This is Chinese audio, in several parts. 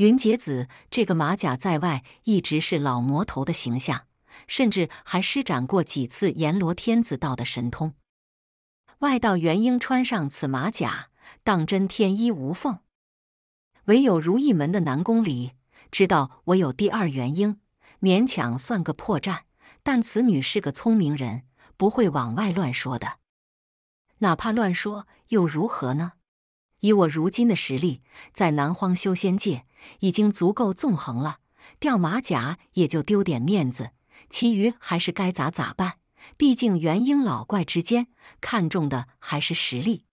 云杰子这个马甲在外一直是老魔头的形象，甚至还施展过几次阎罗天子道的神通。外道元婴穿上此马甲，当真天衣无缝。唯有如意门的南宫离知道我有第二元婴，勉强算个破绽。但此女是个聪明人，不会往外乱说的。哪怕乱说又如何呢？以我如今的实力，在南荒修仙界。已经足够纵横了，掉马甲也就丢点面子，其余还是该咋咋办。毕竟元婴老怪之间看重的还是实力。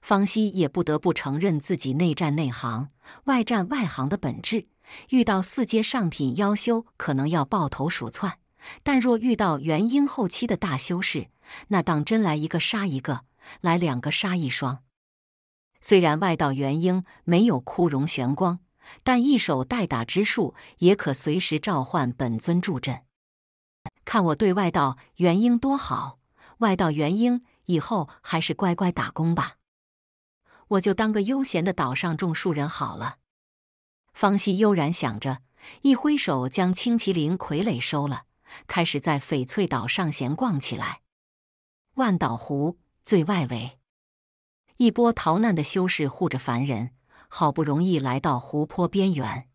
方希也不得不承认自己内战内行，外战外行的本质。遇到四阶上品妖修，可能要抱头鼠窜；但若遇到元婴后期的大修士，那当真来一个杀一个，来两个杀一双。虽然外道元婴没有枯荣玄光。但一手代打之术也可随时召唤本尊助阵。看我对外道元婴多好，外道元婴以后还是乖乖打工吧，我就当个悠闲的岛上种树人好了。方希悠然想着，一挥手将青麒麟傀儡收了，开始在翡翠岛上闲逛起来。万岛湖最外围，一波逃难的修士护着凡人。好不容易来到湖泊边缘，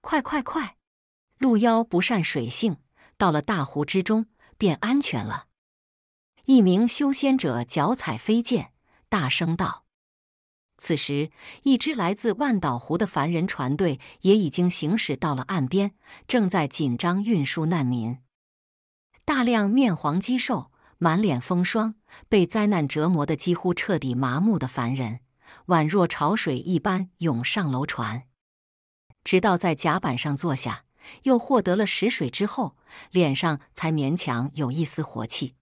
快快快！鹿妖不善水性，到了大湖之中便安全了。一名修仙者脚踩飞剑，大声道：“此时，一支来自万岛湖的凡人船队也已经行驶到了岸边，正在紧张运输难民。大量面黄肌瘦、满脸风霜、被灾难折磨的几乎彻底麻木的凡人。”宛若潮水一般涌上楼船，直到在甲板上坐下，又获得了食水之后，脸上才勉强有一丝活气。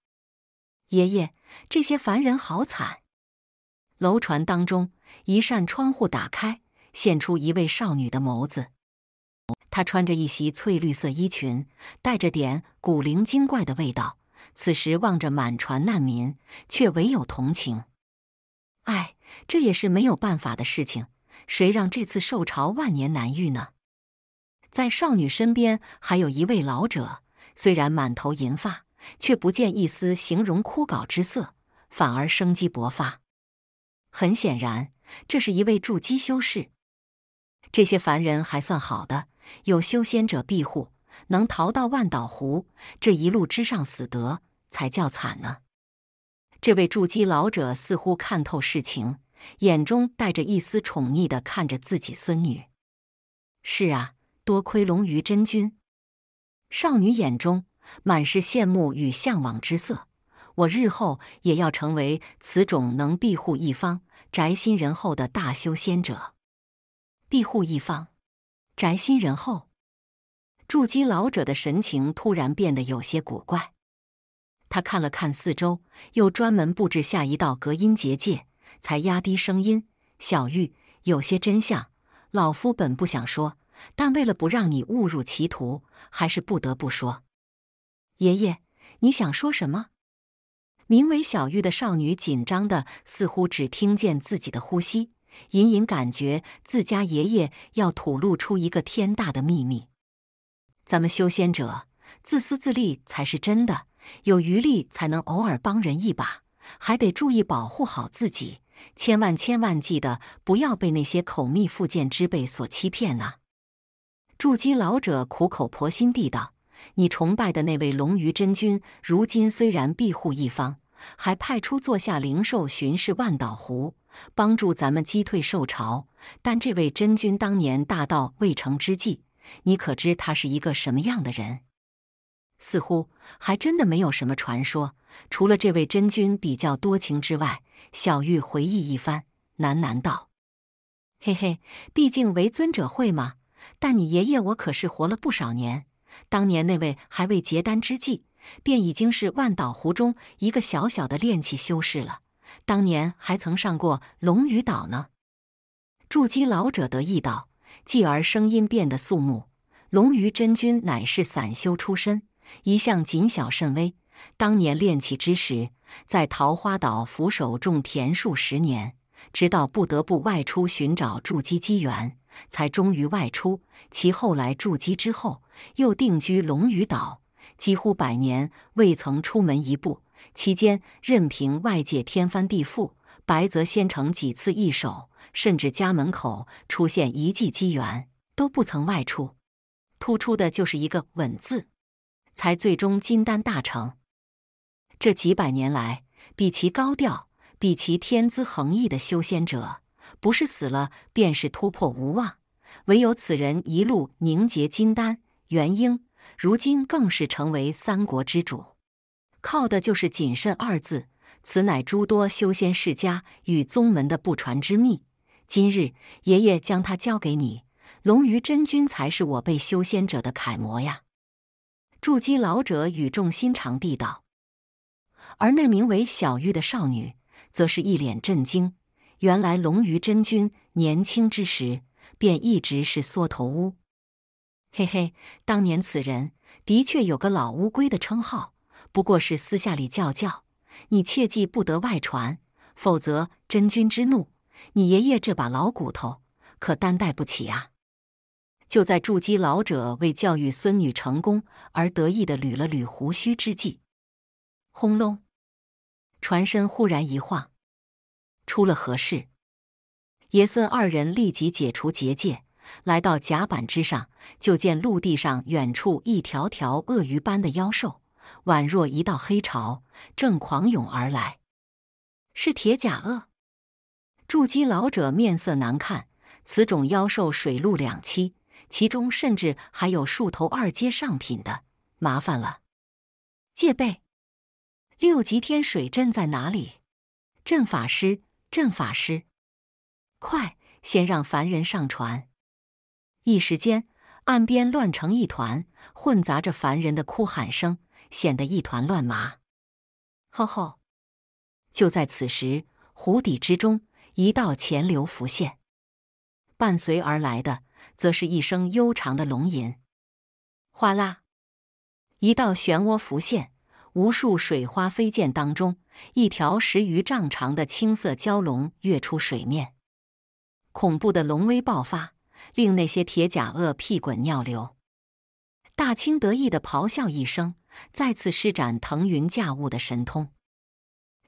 爷爷，这些凡人好惨！楼船当中一扇窗户打开，现出一位少女的眸子。她穿着一袭翠绿色衣裙，带着点古灵精怪的味道。此时望着满船难民，却唯有同情。唉。这也是没有办法的事情，谁让这次受潮万年难遇呢？在少女身边还有一位老者，虽然满头银发，却不见一丝形容枯槁之色，反而生机勃发。很显然，这是一位筑基修士。这些凡人还算好的，有修仙者庇护，能逃到万岛湖。这一路之上死得才叫惨呢。这位筑基老者似乎看透世情，眼中带着一丝宠溺的看着自己孙女。是啊，多亏龙鱼真君。少女眼中满是羡慕与向往之色。我日后也要成为此种能庇护一方、宅心仁厚的大修仙者。庇护一方，宅心仁厚。筑基老者的神情突然变得有些古怪。他看了看四周，又专门布置下一道隔音结界，才压低声音：“小玉，有些真相，老夫本不想说，但为了不让你误入歧途，还是不得不说。爷爷，你想说什么？”名为小玉的少女紧张的，似乎只听见自己的呼吸，隐隐感觉自家爷爷要吐露出一个天大的秘密。咱们修仙者，自私自利才是真的。有余力才能偶尔帮人一把，还得注意保护好自己。千万千万记得，不要被那些口蜜腹剑之辈所欺骗呐！筑基老者苦口婆心地道：“你崇拜的那位龙鱼真君，如今虽然庇护一方，还派出座下灵兽巡视万岛湖，帮助咱们击退兽潮。但这位真君当年大道未成之际，你可知他是一个什么样的人？”似乎还真的没有什么传说，除了这位真君比较多情之外，小玉回忆一番，喃喃道：“嘿嘿，毕竟为尊者会嘛。但你爷爷我可是活了不少年，当年那位还未结丹之际，便已经是万岛湖中一个小小的炼气修士了。当年还曾上过龙鱼岛呢。”筑基老者得意道，继而声音变得肃穆：“龙鱼真君乃是散修出身。”一向谨小慎微，当年练气之时，在桃花岛俯首种田数十年，直到不得不外出寻找筑基机缘，才终于外出。其后来筑基之后，又定居龙屿岛，几乎百年未曾出门一步。期间，任凭外界天翻地覆，白泽仙城几次易手，甚至家门口出现一记机缘，都不曾外出。突出的就是一个“稳”字。才最终金丹大成。这几百年来，比其高调、比其天资横溢的修仙者，不是死了，便是突破无望。唯有此人一路凝结金丹、元婴，如今更是成为三国之主，靠的就是谨慎二字。此乃诸多修仙世家与宗门的不传之秘。今日，爷爷将它交给你，龙鱼真君才是我辈修仙者的楷模呀。筑基老者语重心长地道，而那名为小玉的少女则是一脸震惊。原来龙鱼真君年轻之时便一直是缩头乌，嘿嘿，当年此人的确有个老乌龟的称号，不过是私下里叫叫，你切记不得外传，否则真君之怒，你爷爷这把老骨头可担待不起啊！就在筑基老者为教育孙女成功而得意的捋了捋胡须之际，轰隆！船身忽然一晃，出了何事？爷孙二人立即解除结界，来到甲板之上，就见陆地上远处一条条鳄鱼般的妖兽，宛若一道黑潮，正狂涌而来。是铁甲鳄！筑基老者面色难看，此种妖兽水陆两栖。其中甚至还有数头二阶上品的，麻烦了。戒备！六级天水阵在哪里？阵法师，阵法师，快！先让凡人上船。一时间，岸边乱成一团，混杂着凡人的哭喊声，显得一团乱麻。吼吼！就在此时，湖底之中一道潜流浮现，伴随而来的。则是一声悠长的龙吟，哗啦，一道漩涡浮现，无数水花飞溅当中，一条十余丈长的青色蛟龙跃出水面，恐怖的龙威爆发，令那些铁甲鳄屁滚尿流。大清得意的咆哮一声，再次施展腾云驾雾的神通，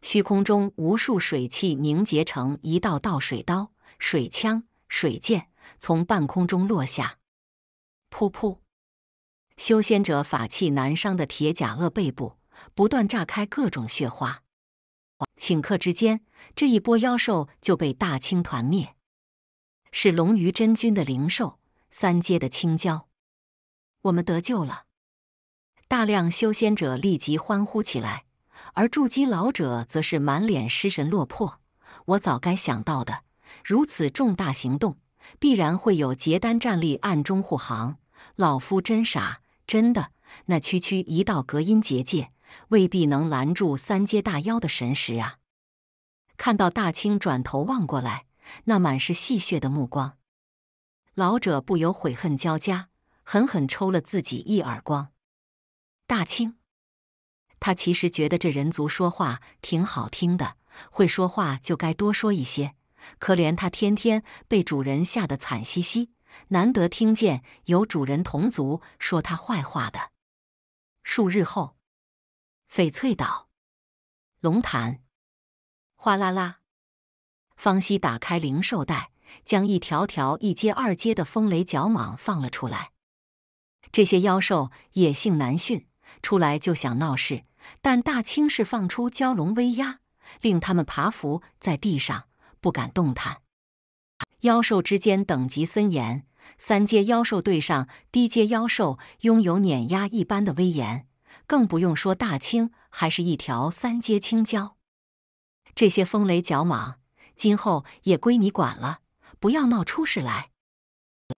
虚空中无数水汽凝结成一道道水刀、水枪、水箭。从半空中落下，噗噗！修仙者法器难伤的铁甲鳄背部不断炸开各种血花，顷刻之间，这一波妖兽就被大清团灭。是龙鱼真君的灵兽，三阶的青蛟，我们得救了！大量修仙者立即欢呼起来，而筑基老者则是满脸失神落魄。我早该想到的，如此重大行动。必然会有结丹战力暗中护航。老夫真傻，真的，那区区一道隔音结界，未必能拦住三阶大妖的神识啊！看到大清转头望过来，那满是戏谑的目光，老者不由悔恨交加，狠狠抽了自己一耳光。大清，他其实觉得这人族说话挺好听的，会说话就该多说一些。可怜他天天被主人吓得惨兮兮，难得听见有主人同族说他坏话的。数日后，翡翠岛，龙潭，哗啦啦，方西打开灵兽袋，将一条条一阶、二阶的风雷角蟒放了出来。这些妖兽野性难驯，出来就想闹事，但大青是放出蛟龙威压，令他们爬伏在地上。不敢动弹。妖兽之间等级森严，三阶妖兽对上低阶妖兽，拥有碾压一般的威严。更不用说大清还是一条三阶青蛟。这些风雷角蟒，今后也归你管了，不要闹出事来。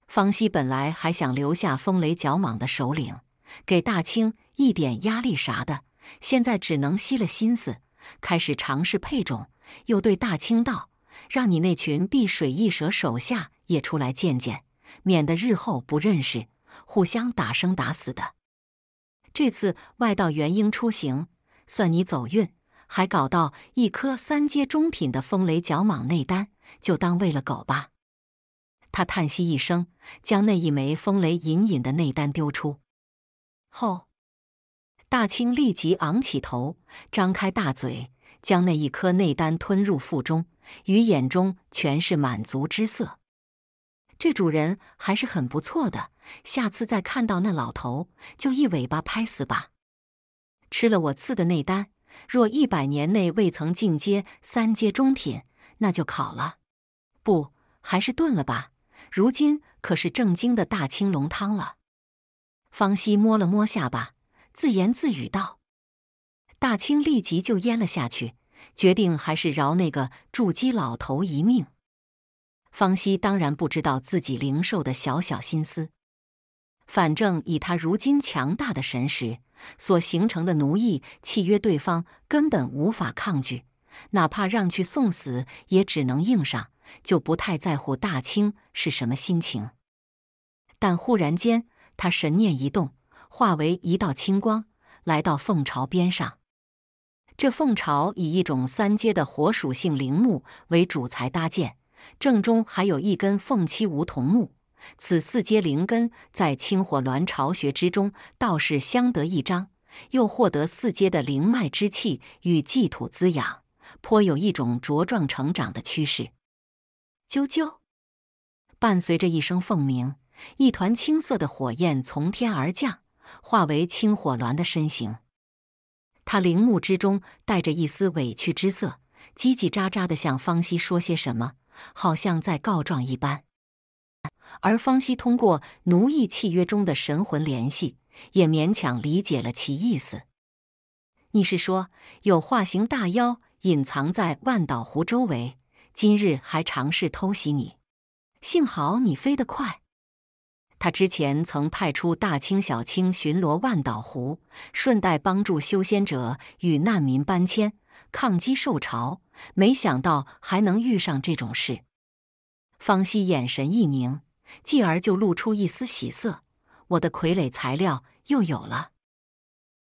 方西本来还想留下风雷角蟒的首领，给大清一点压力啥的，现在只能吸了心思，开始尝试配种。又对大清道。让你那群碧水异蛇手下也出来见见，免得日后不认识，互相打生打死的。这次外道元婴出行，算你走运，还搞到一颗三阶中品的风雷角蟒内丹，就当喂了狗吧。他叹息一声，将那一枚风雷隐隐的内丹丢出后，大清立即昂起头，张开大嘴，将那一颗内丹吞入腹中。鱼眼中全是满足之色，这主人还是很不错的。下次再看到那老头，就一尾巴拍死吧。吃了我赐的内丹，若一百年内未曾进阶三阶中品，那就烤了。不，还是炖了吧。如今可是正经的大青龙汤了。方西摸了摸下巴，自言自语道：“大青立即就咽了下去。”决定还是饶那个筑基老头一命。方西当然不知道自己灵兽的小小心思，反正以他如今强大的神识所形成的奴役契约，对方根本无法抗拒，哪怕让去送死，也只能硬上，就不太在乎大清是什么心情。但忽然间，他神念一动，化为一道青光，来到凤巢边上。这凤巢以一种三阶的火属性灵木为主材搭建，正中还有一根凤栖梧桐木。此四阶灵根在青火鸾巢穴之中倒是相得益彰，又获得四阶的灵脉之气与祭土滋养，颇有一种茁壮成长的趋势。啾啾，伴随着一声凤鸣，一团青色的火焰从天而降，化为青火鸾的身形。他陵目之中带着一丝委屈之色，叽叽喳喳的向方西说些什么，好像在告状一般。而方西通过奴役契约中的神魂联系，也勉强理解了其意思。你是说，有化形大妖隐藏在万岛湖周围，今日还尝试偷袭你，幸好你飞得快。他之前曾派出大清小清巡逻万岛湖，顺带帮助修仙者与难民搬迁、抗击受潮，没想到还能遇上这种事。方希眼神一凝，继而就露出一丝喜色：“我的傀儡材料又有了。”